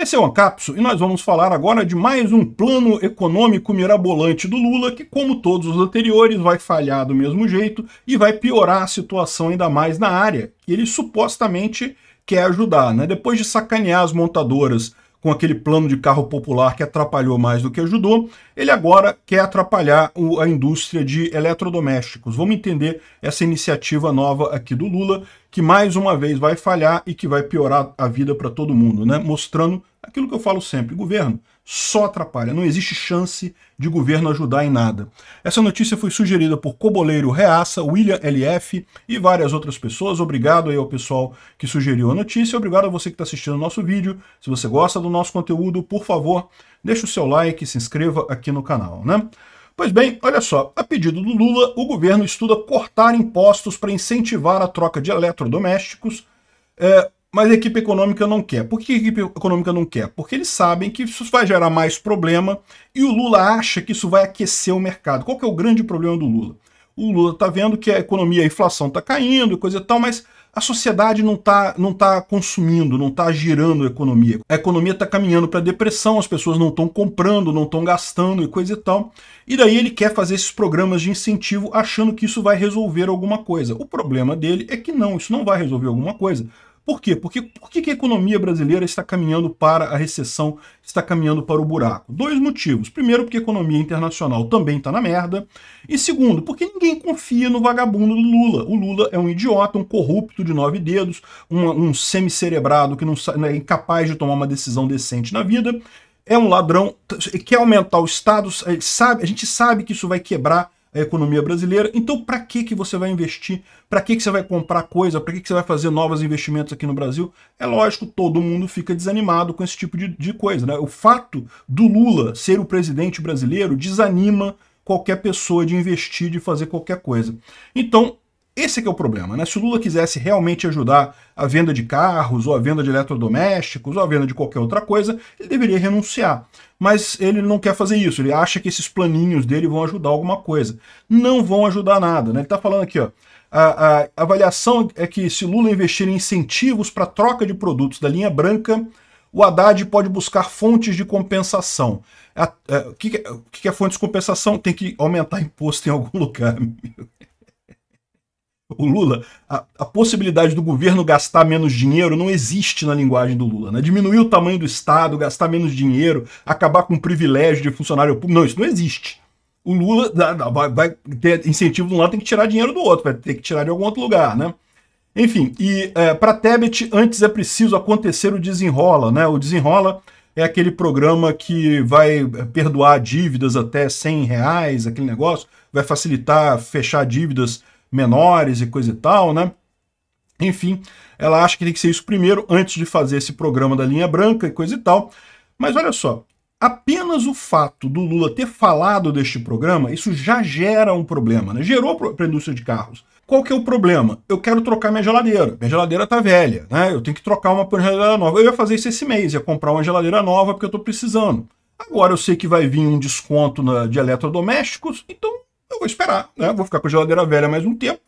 Esse é o Ancapso e nós vamos falar agora de mais um plano econômico mirabolante do Lula, que, como todos os anteriores, vai falhar do mesmo jeito e vai piorar a situação ainda mais na área que ele supostamente quer ajudar. Né? Depois de sacanear as montadoras com aquele plano de carro popular que atrapalhou mais do que ajudou, ele agora quer atrapalhar a indústria de eletrodomésticos. Vamos entender essa iniciativa nova aqui do Lula, que mais uma vez vai falhar e que vai piorar a vida para todo mundo, né? Mostrando Aquilo que eu falo sempre, governo só atrapalha, não existe chance de governo ajudar em nada. Essa notícia foi sugerida por Coboleiro Reaça, William LF e várias outras pessoas. Obrigado aí ao pessoal que sugeriu a notícia, obrigado a você que está assistindo o nosso vídeo. Se você gosta do nosso conteúdo, por favor, deixe o seu like e se inscreva aqui no canal, né? Pois bem, olha só, a pedido do Lula, o governo estuda cortar impostos para incentivar a troca de eletrodomésticos é, mas a equipe econômica não quer. Por que a equipe econômica não quer? Porque eles sabem que isso vai gerar mais problema e o Lula acha que isso vai aquecer o mercado. Qual que é o grande problema do Lula? O Lula está vendo que a economia, a inflação está caindo e coisa e tal, mas a sociedade não está não tá consumindo, não está girando a economia. A economia está caminhando para a depressão, as pessoas não estão comprando, não estão gastando e coisa e tal. E daí ele quer fazer esses programas de incentivo achando que isso vai resolver alguma coisa. O problema dele é que não, isso não vai resolver alguma coisa. Por quê? Porque por que a economia brasileira está caminhando para a recessão, está caminhando para o buraco? Dois motivos. Primeiro, porque a economia internacional também está na merda. E segundo, porque ninguém confia no vagabundo do Lula. O Lula é um idiota, um corrupto de nove dedos, um, um semicerebrado que não, não é incapaz de tomar uma decisão decente na vida. É um ladrão, quer aumentar o Estado, sabe, a gente sabe que isso vai quebrar a economia brasileira. Então, para que, que você vai investir? Para que, que você vai comprar coisa? Para que, que você vai fazer novos investimentos aqui no Brasil? É lógico, todo mundo fica desanimado com esse tipo de, de coisa. Né? O fato do Lula ser o presidente brasileiro desanima qualquer pessoa de investir, de fazer qualquer coisa. Então, esse é o problema, né? Se o Lula quisesse realmente ajudar a venda de carros, ou a venda de eletrodomésticos, ou a venda de qualquer outra coisa, ele deveria renunciar. Mas ele não quer fazer isso, ele acha que esses planinhos dele vão ajudar alguma coisa. Não vão ajudar nada, né? Ele está falando aqui, ó. A, a, avaliação é que se Lula investir em incentivos para troca de produtos da linha branca, o Haddad pode buscar fontes de compensação. É, o que, que, é, que, é fontes de compensação? Tem que aumentar imposto em algum lugar, amigo o Lula, a, a, possibilidade do governo gastar menos dinheiro não existe na linguagem do Lula. Né? Diminuir o tamanho do Estado, gastar menos dinheiro, acabar com o privilégio de funcionário público. Não, isso não existe. O Lula vai, vai ter incentivo de um lado, tem que tirar dinheiro do outro, vai ter que tirar de algum outro lugar, né? Enfim, e é, para Tebet, antes é preciso acontecer o desenrola, né? O desenrola é aquele programa que vai é, perdoar dívidas até 100 reais, aquele negócio, vai facilitar fechar dívidas menores e coisa e tal, né? Enfim, ela acha que tem que ser isso primeiro, antes de fazer esse programa da linha branca e coisa e tal. Mas olha só, apenas o fato do Lula ter falado deste programa, isso já gera um problema, né? Gerou para a indústria de carros. Qual que é o problema? Eu quero trocar minha geladeira. Minha geladeira tá velha, né? Eu tenho que trocar uma por geladeira nova. Eu ia fazer isso esse mês, ia comprar uma geladeira nova porque eu estou precisando. Agora eu sei que vai vir um desconto na, de eletrodomésticos, então vou esperar, né? Vou ficar com a geladeira velha mais um tempo.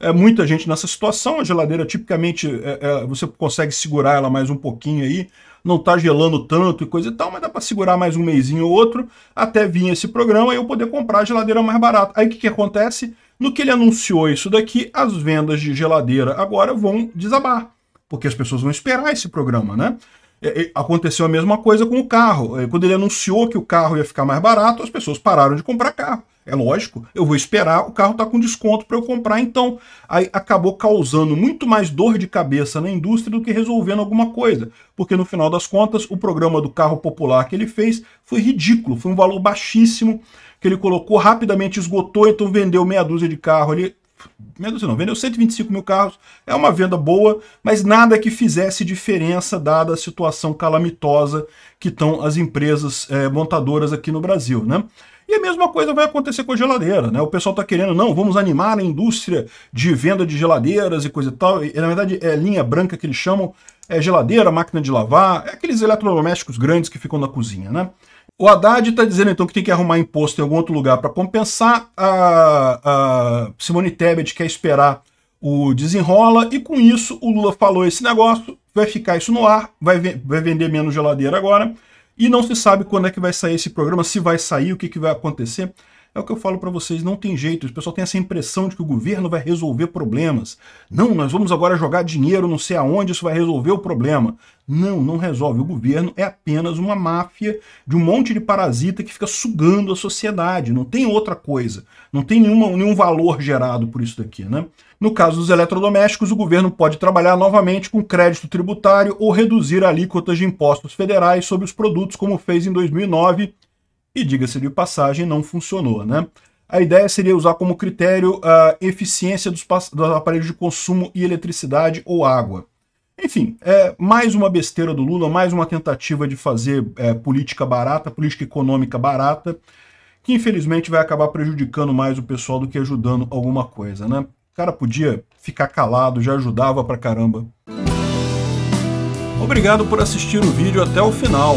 É muita gente nessa situação. A geladeira tipicamente é, é, você consegue segurar ela mais um pouquinho aí, não tá gelando tanto e coisa e tal, mas dá para segurar mais um mêsinho ou outro até vir esse programa e eu poder comprar a geladeira mais barata. Aí o que, que acontece? No que ele anunciou isso daqui, as vendas de geladeira agora vão desabar, porque as pessoas vão esperar esse programa, né? É, é, aconteceu a mesma coisa com o carro. É, quando ele anunciou que o carro ia ficar mais barato, as pessoas pararam de comprar carro. É lógico, eu vou esperar, o carro está com desconto para eu comprar, então aí acabou causando muito mais dor de cabeça na indústria do que resolvendo alguma coisa, porque no final das contas o programa do carro popular que ele fez foi ridículo, foi um valor baixíssimo que ele colocou, rapidamente esgotou, então vendeu meia dúzia de carro ali, meia dúzia não, vendeu 125 mil carros, é uma venda boa, mas nada que fizesse diferença dada a situação calamitosa que estão as empresas é, montadoras aqui no Brasil, né? E a mesma coisa vai acontecer com a geladeira, né? O pessoal está querendo, não, vamos animar a indústria de venda de geladeiras e coisa e tal. E, na verdade, é linha branca que eles chamam, é geladeira, máquina de lavar, é aqueles eletrodomésticos grandes que ficam na cozinha, né? O Haddad está dizendo então que tem que arrumar imposto em algum outro lugar para compensar. A, a Simone Tebet quer esperar o desenrola e com isso o Lula falou esse negócio, vai ficar isso no ar, vai, vai vender menos geladeira agora e não se sabe quando é que vai sair esse programa, se vai sair, o que, que vai acontecer. É o que eu falo para vocês, não tem jeito. O pessoal tem essa impressão de que o governo vai resolver problemas. Não, nós vamos agora jogar dinheiro, não sei aonde, isso vai resolver o problema. Não, não resolve. O governo é apenas uma máfia de um monte de parasita que fica sugando a sociedade. Não tem outra coisa. Não tem nenhuma, nenhum valor gerado por isso daqui, né? No caso dos eletrodomésticos, o governo pode trabalhar novamente com crédito tributário ou reduzir alíquotas de impostos federais sobre os produtos, como fez em 2009 e diga-se de passagem, não funcionou, né? A ideia seria usar como critério a eficiência dos, dos aparelhos de consumo e eletricidade ou água. Enfim, é mais uma besteira do Lula, mais uma tentativa de fazer é, política barata, política econômica barata, que infelizmente vai acabar prejudicando mais o pessoal do que ajudando alguma coisa, né? O cara podia ficar calado, já ajudava pra caramba. Obrigado por assistir o vídeo até o final.